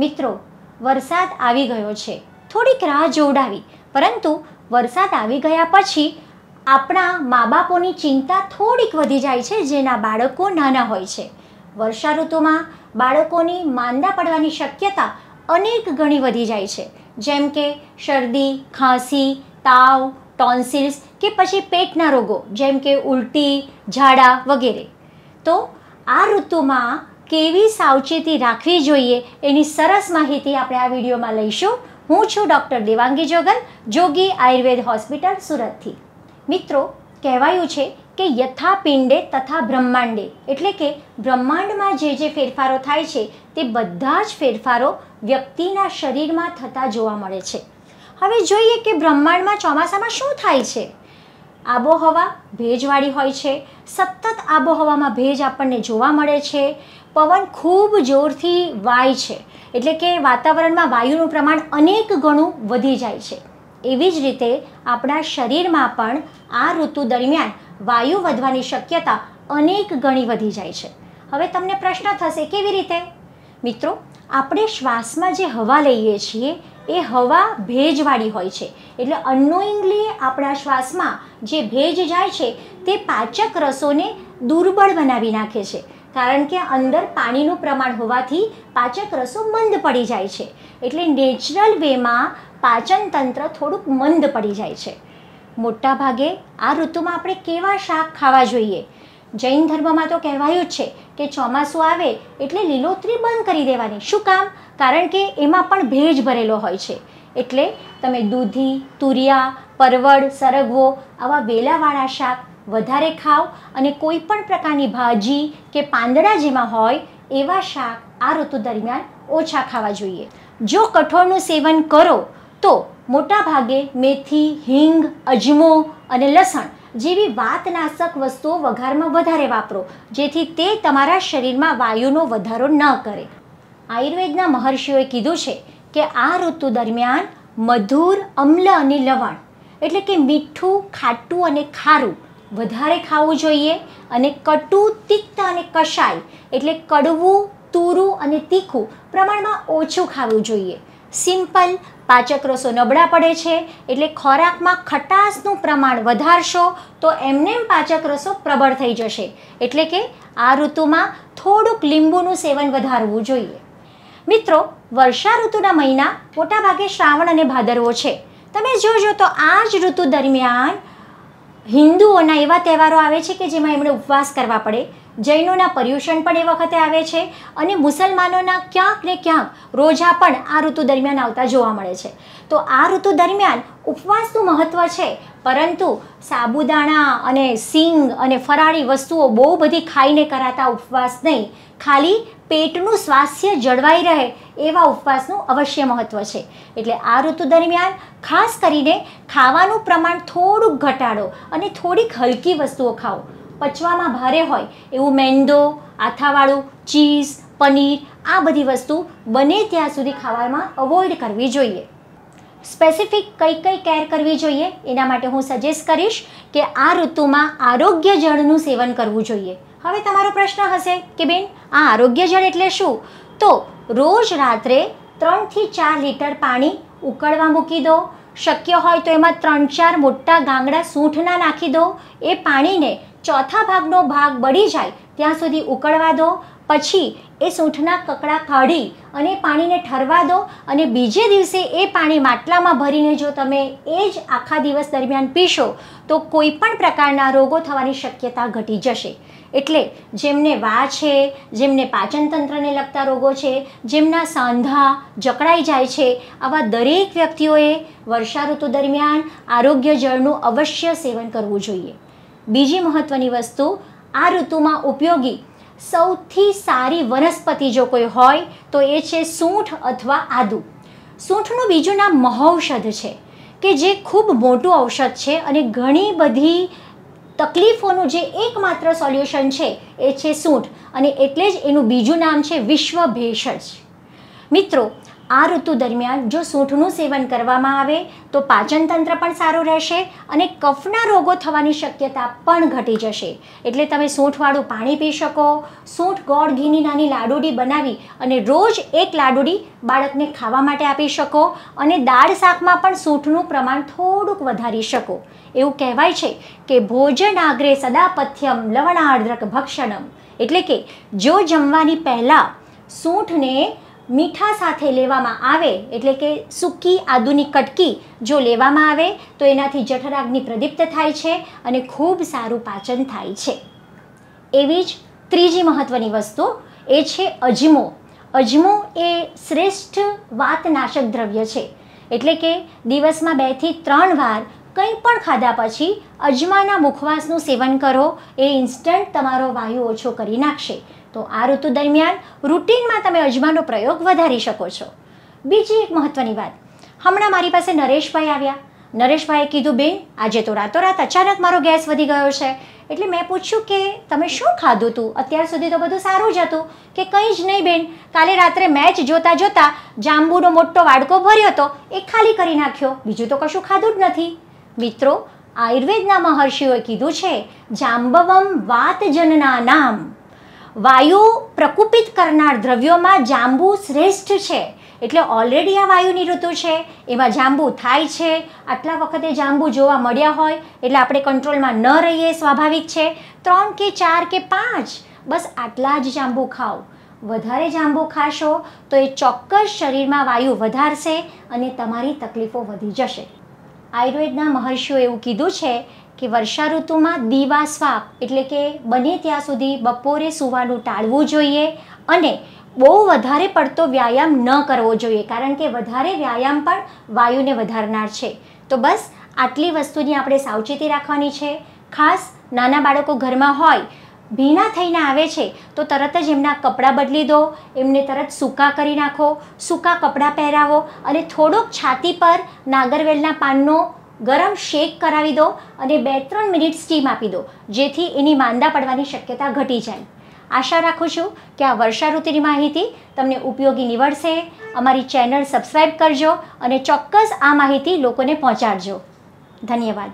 મિત્રો વરસાદ આવી ગયો છે થોડીક રાહ જોવડાવી પરંતુ વરસાદ આવી ગયા પછી આપણા મા બાપોની ચિંતા થોડીક વધી જાય છે જેના બાળકો નાના હોય છે વર્ષા ઋતુમાં બાળકોની માંદા પડવાની શક્યતા અનેક ગણી વધી જાય છે જેમ કે શરદી ખાંસી તાવ ટોન્સિલ્સ કે પછી પેટના રોગો જેમ કે ઉલટી ઝાડા વગેરે તો આ ઋતુમાં કેવી સાવચેતી રાખવી જોઈએ એની સરસ માહિતી આપણે આ વિડીયોમાં લઈશું હું છું ડૉક્ટર દેવાંગી જોગલ જોગી આયુર્વેદ હોસ્પિટલ સુરતથી મિત્રો કહેવાયું છે કે યથા પિંડે તથા બ્રહ્માંડે એટલે કે બ્રહ્માંડમાં જે જે ફેરફારો થાય છે તે બધા જ ફેરફારો વ્યક્તિના શરીરમાં થતા જોવા મળે છે હવે જોઈએ કે બ્રહ્માંડમાં ચોમાસામાં શું થાય છે આબોહવા ભેજવાળી હોય છે સતત આબોહવામાં ભેજ આપણને જોવા મળે છે પવન ખૂબ જોરથી વાય છે એટલે કે વાતાવરણમાં વાયુનું પ્રમાણ અનેક ગણું વધી જાય છે એવી જ રીતે આપણા શરીરમાં પણ આ ઋતુ દરમિયાન વાયુ વધવાની શક્યતા અનેક ગણી વધી જાય છે હવે તમને પ્રશ્ન થશે કેવી રીતે મિત્રો આપણે શ્વાસમાં જે હવા લઈએ છીએ એ હવા ભેજવાળી હોય છે એટલે અનનોઈંગલી આપણા શ્વાસમાં જે ભેજ જાય છે તે પાચક રસોને દુર્બળ બનાવી નાખે છે કારણ કે અંદર પાણીનું પ્રમાણ હોવાથી પાચક રસો મંદ પડી જાય છે એટલે નેચરલ વેમાં પાચન તંત્ર થોડુંક મંદ પડી જાય છે મોટાભાગે આ ઋતુમાં આપણે કેવા શાક ખાવા જોઈએ જૈન ધર્મમાં તો કહેવાયું જ છે કે ચોમાસું આવે એટલે લીલોતરી બંધ કરી દેવાની શું કામ કારણ કે એમાં પણ ભેજ ભરેલો હોય છે એટલે તમે દૂધી તુરિયા પરવળ સરગવો આવા વેલાવાળા શાક વધારે ખાઓ અને કોઈ પણ પ્રકારની ભાજી કે પાંદડા જેમાં હોય એવા શાક આ ઋતુ દરમિયાન ઓછા ખાવા જોઈએ જો કઠોળનું સેવન કરો તો મોટાભાગે મેથી હિંગ અજમો અને લસણ જેવી વાતનાશક વસ્તુઓ વઘારમાં વધારે વાપરો જેથી તે તમારા શરીરમાં વાયુનો વધારો ન કરે આયુર્વેદના મહર્ષિઓએ કીધું છે કે આ ઋતુ દરમિયાન મધુર અમ્લ અને લવણ એટલે કે મીઠું ખાટું અને ખારું વધારે ખાવું જોઈએ અને કટુ તિક્ત અને કશાય એટલે કડવું તૂરું અને તીખું પ્રમાણમાં ઓછું ખાવું જોઈએ સિમ્પલ પાચક રસો નબળા પડે છે એટલે ખોરાકમાં ખટાશનું પ્રમાણ વધારશો તો એમનેમ પાચક રસો પ્રબળ થઈ જશે એટલે કે આ ઋતુમાં થોડુંક લીંબુનું સેવન વધારવું જોઈએ મિત્રો વર્ષા ઋતુના મહિના મોટાભાગે શ્રાવણ અને ભાદરવો છે તમે જોજો તો આ જ ઋતુ દરમિયાન હિન્દુઓના એવા તહેવારો આવે છે કે જેમાં એમણે ઉપવાસ કરવા પડે જૈનોના પર્યુષણ પણ એ વખતે આવે છે અને મુસલમાનોના ક્યાંક ને ક્યાંક રોજા પણ આ ઋતુ દરમિયાન આવતા જોવા મળે છે તો આ ઋતુ દરમિયાન ઉપવાસનું મહત્ત્વ છે પરંતુ સાબુદાણા અને સિંગ અને ફરાળી વસ્તુઓ બહુ બધી ખાઈને કરાતા ઉપવાસ નહીં ખાલી પેટનું સ્વાસ્થ્ય જળવાઈ રહે એવા ઉપવાસનું અવશ્ય મહત્ત્વ છે એટલે આ ઋતુ દરમિયાન ખાસ કરીને ખાવાનું પ્રમાણ થોડુંક ઘટાડો અને થોડીક હલકી વસ્તુઓ ખાઓ પચવામાં ભારે હોય એવું મેંદો આથાવાળું ચીઝ પનીર આ બધી વસ્તુ બને ત્યાં સુધી ખાવામાં અવોઇડ કરવી જોઈએ સ્પેસિફિક કઈ કઈ કેર કરવી જોઈએ એના માટે હું સજેસ્ટ કરીશ કે આ ઋતુમાં આરોગ્ય જળનું સેવન કરવું જોઈએ હવે તમારો પ્રશ્ન હશે કે બેન આ આરોગ્ય જળ એટલે શું તો રોજ રાત્રે ત્રણથી ચાર લીટર પાણી ઉકળવા મૂકી દો શક્ય હોય તો એમાં ત્રણ ચાર મોટા ગાંગડા સૂંઠના નાખી દો એ પાણીને ચોથા ભાગનો ભાગ બળી જાય ત્યાં સુધી ઉકળવા દો પછી એ સૂંઠના કકડા કાઢી અને પાણીને ઠરવા દો અને બીજે દિવસે એ પાણી માટલામાં ભરીને જો તમે એ જ આખા દિવસ દરમિયાન પીશો તો કોઈ પણ પ્રકારના રોગો થવાની શક્યતા ઘટી જશે એટલે જેમને વા છે જેમને પાચનતંત્રને લગતા રોગો છે જેમના સાંધા જકડાઈ જાય છે આવા દરેક વ્યક્તિઓએ વર્ષા ઋતુ દરમિયાન આરોગ્ય જળનું અવશ્ય સેવન કરવું જોઈએ બીજી મહત્ત્વની વસ્તુ આ ઋતુમાં ઉપયોગી સૌથી સારી વનસ્પતિ જો કોઈ હોય તો એ છે સૂંઠ અથવા આદુ સૂંઠનું બીજું નામ મહૌષધ છે કે જે ખૂબ મોટું ઔષધ છે અને ઘણી બધી તકલીફોનું જે એકમાત્ર સોલ્યુશન છે એ છે સૂંઠ અને એટલે જ એનું બીજું નામ છે વિશ્વ ભેષજ મિત્રો આ ઋતુ દરમિયાન જો સૂંઠનું સેવન કરવામાં આવે તો પાચનતંત્ર પણ સારું રહેશે અને કફના રોગો થવાની શક્યતા પણ ઘટી જશે એટલે તમે સૂંઠવાળું પાણી પી શકો સૂંઠ ગોળ ઘીની નાની લાડુડી બનાવી અને રોજ એક લાડુડી બાળકને ખાવા માટે આપી શકો અને દાળ શાકમાં પણ સૂંઠનું પ્રમાણ થોડુંક વધારી શકો એવું કહેવાય છે કે ભોજન આગ્રે સદા પથ્યમ લવણાર્દ્રક ભક્ષણમ એટલે કે જો જમવાની પહેલાં સૂંઠને મીઠા સાથે લેવામાં આવે એટલે કે સૂકી આદુની કટકી જો લેવામાં આવે તો એનાથી જઠરાગ્નિ પ્રદીપ્ત થાય છે અને ખૂબ સારું પાચન થાય છે એવી જ ત્રીજી મહત્ત્વની વસ્તુ એ છે અજમો અજમો એ શ્રેષ્ઠ વાતનાશક દ્રવ્ય છે એટલે કે દિવસમાં બેથી ત્રણ વાર કંઈ પણ ખાધા પછી અજમાના મુખવાસનું સેવન કરો એ ઇન્સ્ટન્ટ તમારો વાયુ ઓછો કરી નાખશે તો આ ઋતુ દરમિયાન રૂટીનમાં તમે અજમાનો પ્રયોગ વધારી શકો છો બીજી એક મહત્વની વાત હમણાં મારી પાસે નરેશભાઈ આવ્યા નરેશભાઈએ કીધું બેન આજે તો રાતોરાત અચાનક મારો ગેસ વધી ગયો છે એટલે મેં પૂછ્યું કે તમે શું ખાધું હતું અત્યાર સુધી તો બધું સારું જ હતું કે કંઈ જ નહીં બેન કાલે રાત્રે મેચ જોતાં જોતાં જાંબુનો મોટો વાડકો ભર્યો હતો એ ખાલી કરી નાખ્યો બીજું તો કશું ખાધું જ નથી મિત્રો આયુર્વેદના મહર્ષિઓએ કીધું છે જાંબવમ વાત જનના નામ વાયુ પ્રકુપિત કરનાર દ્રવ્યોમાં જાંબુ શ્રેષ્ઠ છે એટલે ઓલરેડી આ વાયુની ઋતુ છે એમાં જાંબુ થાય છે આટલા વખતે જાંબુ જોવા મળ્યા હોય એટલે આપણે કંટ્રોલમાં ન રહીએ સ્વાભાવિક છે ત્રણ કે ચાર કે પાંચ બસ આટલા જ જાંબુ ખાઓ વધારે જાંબુ ખાશો તો એ ચોક્કસ શરીરમાં વાયુ વધારશે અને તમારી તકલીફો વધી જશે આયુર્વેદના મહર્ષિઓ એવું કીધું છે કે વર્ષા ઋતુમાં દીવા સ્વાપ એટલે કે બને ત્યાં સુધી બપોરે સૂવાનું ટાળવું જોઈએ અને બહુ વધારે પડતો વ્યાયામ ન કરવો જોઈએ કારણ કે વધારે વ્યાયામ પણ વાયુને વધારનાર છે તો બસ આટલી વસ્તુની આપણે સાવચેતી રાખવાની છે ખાસ નાના બાળકો ઘરમાં હોય ભીના થઈને આવે છે તો તરત જ એમના કપડાં બદલી દો એમને તરત સૂકા કરી નાખો સૂકા કપડાં પહેરાવો અને થોડોક છાતી પર નાગરવેલના પાનનો ગરમ શેક કરાવી દો અને બે ત્રણ મિનિટ સ્ટીમ આપી દો જેથી એની માંદા પડવાની શક્યતા ઘટી જાય આશા રાખું છું કે આ વર્ષા ઋતુની માહિતી તમને ઉપયોગી નીવડશે અમારી ચેનલ સબસ્ક્રાઈબ કરજો અને ચોક્કસ આ માહિતી લોકોને પહોંચાડજો ધન્યવાદ